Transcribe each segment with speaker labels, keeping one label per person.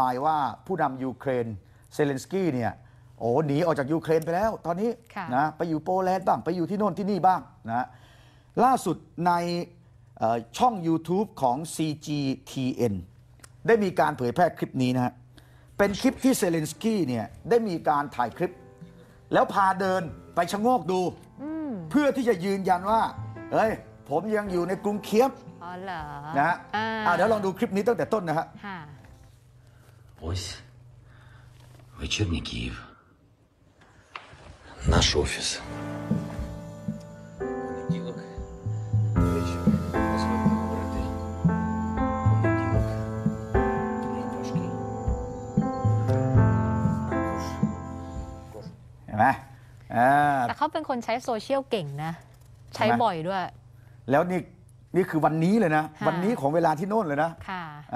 Speaker 1: มายว่าผู้นำยูเครนเซเลนสกี้เนี่ยโอ้หนีออกจากยูเครนไปแล้วตอนนี้นะไปอยู่โปแลนด์บ้างไปอยู่ที่โน่นที่นี่บ้างนะล่าสุดในช่อง YouTube ของ CGTN ได้มีการเผยแพร่คลิปนี้นะฮะเป็นคลิปที่เซเลนสกี้เนี่ยได้มีการถ่ายคลิป แล้วพาเดินไปชะโงกดู เพื่อที่จะยืนยันว่าเอ้ย ผมยังอยู่ในกรุงเคียบอออ๋เหรนะฮะเดี๋ยวลองดูคลิปนี้ตั้งแต่ต้นนะฮะ Ось вечірній Київ. Наш офіс. แต่เขาเป็นคนใช้โซเชียลเก่งนะ ใช้บ่อยด้วยแล้วนี่นี่คือวันนี้เลยนะวันนี้ของเวลาที่โน่นเลยนะ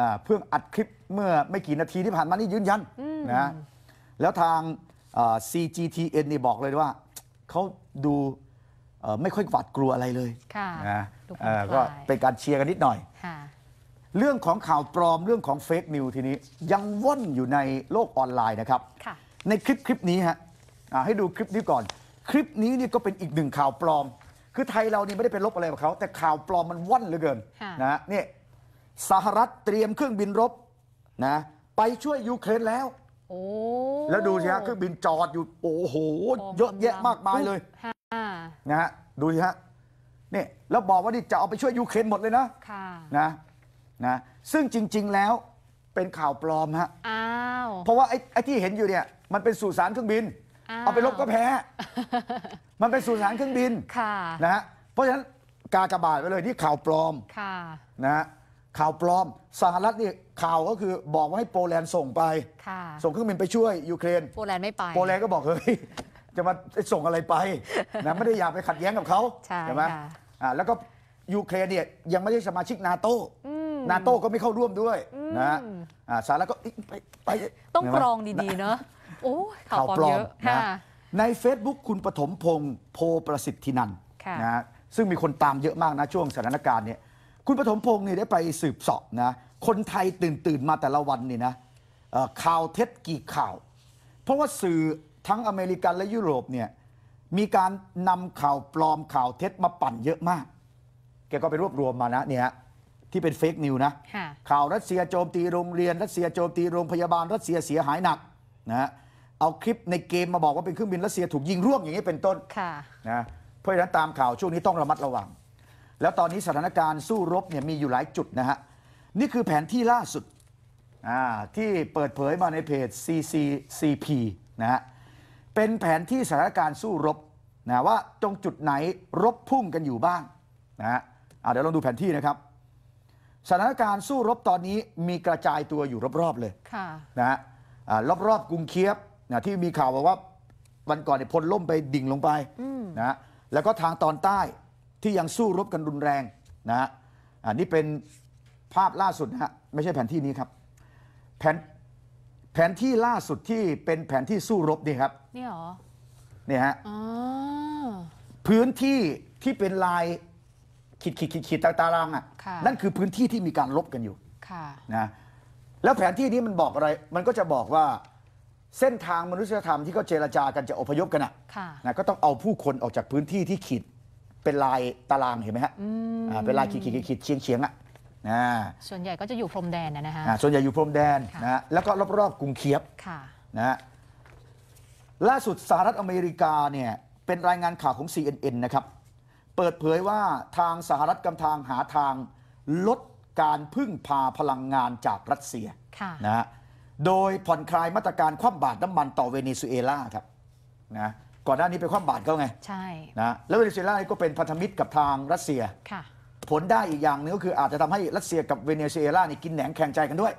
Speaker 1: ะเพื่ออัดคลิปเมื่อไม่กี่นาทีที่ผ่านมานี่ยืนยันนะแล้วทาง CGTN นี่บอกเลยว่าเขาดูไม่ค่อยหวาดกลัวอะไรเลยะนะก็เป็นการเชียร์กันนิดหน่อยเรื่องของข่าวปลอมเรื่องของเฟกนิวทีนี้ ยังว่อนอยู่ในโลกออนไลน์นะครับในคลิปคลิปนี้ฮะให้ดูคลิปนี้ก่อน คลิปนี้นี่ก็เป็นอีกหนึ่งข่าวปลอมคือไทยเรานี่ไม่ได้เป็นลบอะไรกับเขา แต่ข่าวปลอมมันว่อนเหลือเกินนะฮะนี่สหรัฐเตรียมเครื่องบินรบนะไปช่วยยูเครนแล้วโอ้แล้วดูสิฮะเครื่องบินจอดอยู่โอ้โหเยอะแยะมาก มายเลยนะฮะดูสิฮะนี่แล้วบอกว่านี่จะเอาไปช่วยยูเครนหมดเลยนะค่ะนะนะ ซึ่งจริง ๆแล้วเป็นข่าวปลอมฮะอ้าวเพราะว่าไอ้ไอ้ที่เห็นอยู่เนี่ย มันเป็นสุสานเครื่องบินเอาไปลบก็แพ้ มันเป็นสูตรสารเครื่องบินค่ะนะฮะ เพราะฉะนั้นกากบาดไปเลยนี่ข่าวปลอมค่ะนะฮะข่าวปลอมสหรัฐนี่ข่าวก็คือบอกว่าให้โปแลนด์ส่งไปค่ะส่งเครื่องบินไปช่วยยูเครนโปแลนด์ไม่ไปโปแลนด์ก็บอกเฮ้ยจะมาส่งอะไรไปนะไม่ได้อยากไปขัดแย้งกับเขาใช่ไหมอ่าแล้วก็ยูเครนเนี่ยยังไม่ได้สมาชิกนาโต้นาโต้ก็ไม่เข้าร่วมด้วยนะฮะสหรัฐก็ไปต้องกรองดีๆเนาะข่าวปลอมนะใน Facebook คุณปฐมพงศ์โพประสิทธินันนะซึ่งมีคนตามเยอะมากนะ ช่วงสถานการณ์เนี่ยคุณปฐมพงศ์เนี่ยได้ไปสืบสอบนะคนไทยตื่นตื่นมาแต่ละวันนี่นะข่าวเท็จกี่ข่าว เพราะว่าสื่อทั้งอเมริกันและยุโรปเนี่ยมีการนำข่าวปลอมข่าวเท็จมาปั่นเยอะมาก แกก็ไปรวบรวมมานะเนี่ยที่เป็นเฟกนิวนะข่าวรัสเซียโจมตีโรงเรียน รัสเซียโจมตีโรงพยาบาลรัสเซียเสียหายหนักนะฮะเอาคลิปในเกมมาบอกว่าเป็นเครื่องบินรัสเซียถูกยิงร่วงอย่างนี้เป็นต้นะนะเพราะฉะนั้นตามข่าวช่วงนี้ต้องระมัดระวัง แล้วตอนนี้สถานการณ์สู้รบเนี่ยมีอยู่หลายจุดนะฮะ นี่คือแผนที่ล่าสุดที่เปิดเผยมาในเพจ CCCP นะฮะเป็นแผนที่สถานการณ์สู้รบนะว่าตรงจุดไหนรบพุ่งกันอยู่บ้างนะฮะเดี๋ยวลองดูแผนที่นะครับสถานการณ์สู้รบตอนนี้มีกระจายตัวอยู่รอบๆเลยะนะฮะรอบๆกรุงเคียบนะที่มีข่าวบอกว่าวันก่อนเนี่ยพลล่มไปดิ่งลงไปนะแล้วก็ทางตอนใต้ที่ยังสู้รบกันรุนแรงนะฮะอันนี้เป็นภาพล่าสุดนะฮะไม่ใช่แผนที่นี้ครับ แผนแผนที่ล่าสุดที่เป็นแผนที่สู้รบนี่ครับนี่หรอนี่ฮะพื้นที่ที่เป็นลายขีดขีดขีดขีดตารางอ่ะ นั่นคือพื้นที่ที่มีการลบกันอยู่ะ นะ แล้วแผนที่นี้มันบอกอะไร มันก็จะบอกว่าเส้นทางมนุษยธรรมที่เขาเจรจากันจะอพยพกันนะค่ะนะก็ต้องเอาผู้คนออกจากพื้นที่ที่ขีดเป็นลายตารางเห็นไหมฮะอ่าเป็นลายขีดขีดขีดขีดเฉียงเฉียงอ่ะนะส่วนใหญ่ก็จะอยู่พรมแดนนะฮะส่วนใหญ่อยู่พรมแดนนะแล้วก็รอบๆกรุงเคียบค่ะนะฮะล่าสุดสหรัฐอเมริกาเนี่ยเป็นรายงานข่าวของ CNN นะครับ เปิดเผยว่าทางสหรัฐกำทางหาทางลดการพึ่งพาพลังงานจากรัสเซียะนะฮะโดยผ่อนคลายมาตรการคว่ำบาตรน้ำมันต่อเวเนซุเอลาครับนะก่อนหน้านี้ไปคว่ำบาตรเขาไง ใช่นะแล้วเวเนซุเอลาก็เป็นพันธมิตรกับทางรัสเซียค่ะผลได้อีกอย่างหนึ่งก็คือ อาจจะทำให้รัสเซียกับเวเนซุเอลานี่กินแหนงแข่งใจกันด้วย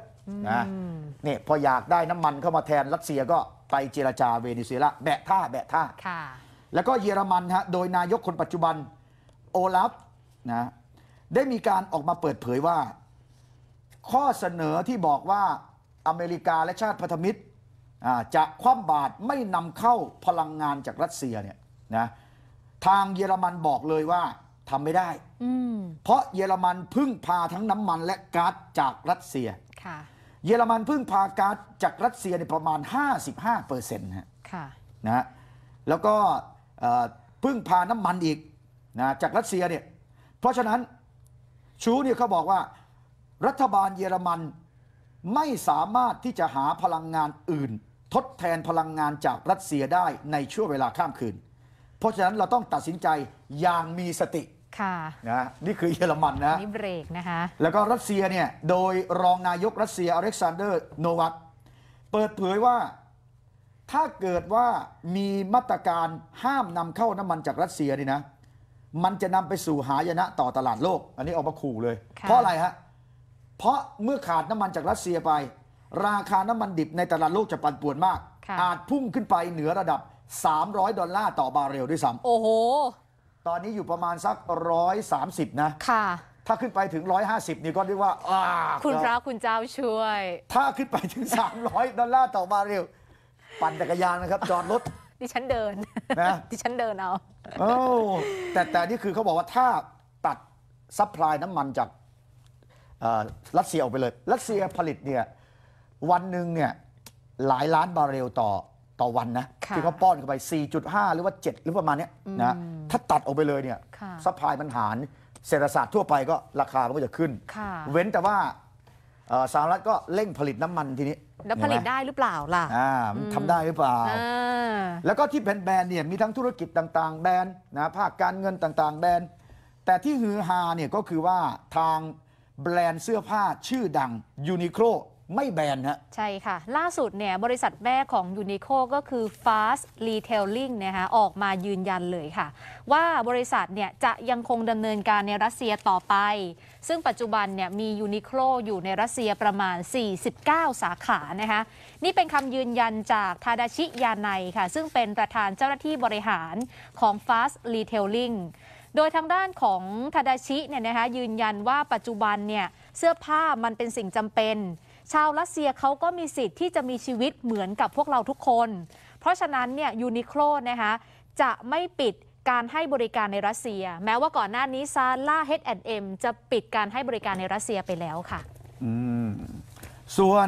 Speaker 1: นะเนี่ยพออยากได้น้ำมันเข้ามาแทนรัสเซียก็ไปเจรจาเวเนซุเอลาแบะท่าแบะท่าค่ะแล้วก็เยอรมันฮะโดยนายกคนปัจจุบันโอลัฟนะได้มีการออกมาเปิดเผยว่า ข้อเสนอที่บอกว่าอเมริกาและชาติพันธมิตรจะคว่ำบาตรไม่นำเข้าพลังงานจากรัสเซียเนี่ยนะทางเยอรมันบอกเลยว่าทำไม่ได้เพราะเยอรมันพึ่งพาทั้งน้ำมันและก๊าซจากรัสเซียเยอรมันพึ่งพาก๊าซจากรัสเซียในประมาณ 55เปอร์เซ็นต์นะนะแล้วก็พึ่งพาน้ำมันอีกนะจากรัสเซียเนี่ยเพราะฉะนั้นชูเนี่ยเขาบอกว่ารัฐบาลเยอรมันไม่สามารถที่จะหาพลังงานอื่น ทดแทนพลังงานจากรัสเซียได้ในช่วงเวลาข้ามคืน เพราะฉะนั้นเราต้องตัดสินใจอย่างมีสติะนะนี่คือเยอรมันนะนี่เบรกนะคะแล้วก็รัสเซียเนี่ยโดยรองนายกรัสเซียอเล็กซานเดอร์โนวัตเปิดเผยว่าถ้าเกิดว่ามีมาตรการห้ามนำเข้าน้ำมันจากรัสเซียนี่นะ มันจะนำไปสู่หายนะต่อตลาดโลก อันนี้ออกมาขู่เลย เพราะอะไรฮะเเพราะเมื่อขาดน้ำมันจากรัสเซียไป ราคาน้ำมันดิบในตลาดโลกจะปั่นป่วนมาก อาจพุ่งขึ้นไปเหนือระดับ 300 ดอลลาร์ต่อบารเรลด้วยซ้ำโอ้โห ตอนนี้อยู่ประมาณสัก 130 นะ ค่ะ ถ้าขึ้นไปถึง 150 นี่ก็เรียกว่าอาคุณพระคุณเจ้าช่วย ถ้าขึ้นไปถึง 300 ดอลลาร์ต่อบาเรลปั่นจักรยานนะครับ จอดรถดิฉันเดินนะดิฉันเดินเอา โอ้ แต่ แต่นี่คือเขาบอกว่าถ้าตัดซัพพลายน้ำมันจากรัสเซียออกไปเลย รัสเซียผลิตเนี่ยวันหนึ่งเนี่ยหลายล้านบาร์เรลต่อต่อวันนะที่เขาป้อนเข้าไป 4.5 หรือว่า 7 หรือประมาณนี้นะ ถ้าตัดออกไปเลยเนี่ยสัพพลายมันหารเศรษฐศาสตร์ทั่วไปก็ราคา มันก็จะขึ้น เว้นแต่ว่าสหรัฐก็เร่งผลิตน้ำมันทีนี้ แล้วผลิตได้หรือเปล่าล่ะท่าได้หรือเปล่า แล้วก็ที่แบนๆเนี่ยมีทั้งธุรกิจต่างๆแบนนะภาคการเงินต่างๆ แบน แต่ที่ฮือฮาเนี่ยก็คือว่าทางแบรนด์เสื้อผ้าชื่อดังยูนิโคลไม่แบนฮะใช่ค่ะ ล่าสุดเนี่ยบริษัทแม่ของยูนิโคก็คือ Fast Retailing นะคะออกมายืนยันเลยค่ะ ว่าบริษัทเนี่ยจะยังคงดำเนินการในรัสเซียต่อไป ซึ่งปัจจุบันเนี่ยมียูนิโคอยู่ในรัสเซียประมาณ 49 สาขานะคะนี่เป็นคำยืนยันจากทาดาชิยานัยค่ะ ซึ่งเป็นประธานเจ้าหน้าที่บริหารของ Fast Retailing โดยทางด้านของทาดาชิเนี่ยนะคะยืนยันว่าปัจจุบันเนี่ย เสื้อผ้ามันเป็นสิ่งจำเป็น ชาวรัสเซียเขาก็มีสิทธิ์ที่จะมีชีวิตเหมือนกับพวกเราทุกคน เพราะฉะนั้นเนี่ยยูนิโคลนะคะจะไม่ปิดการให้บริการในรัสเซีย แม้ว่าก่อนหน้านี้ซาร่า H&M จะปิดการให้บริการในรัสเซียไปแล้วค่ะ อืม ส่วน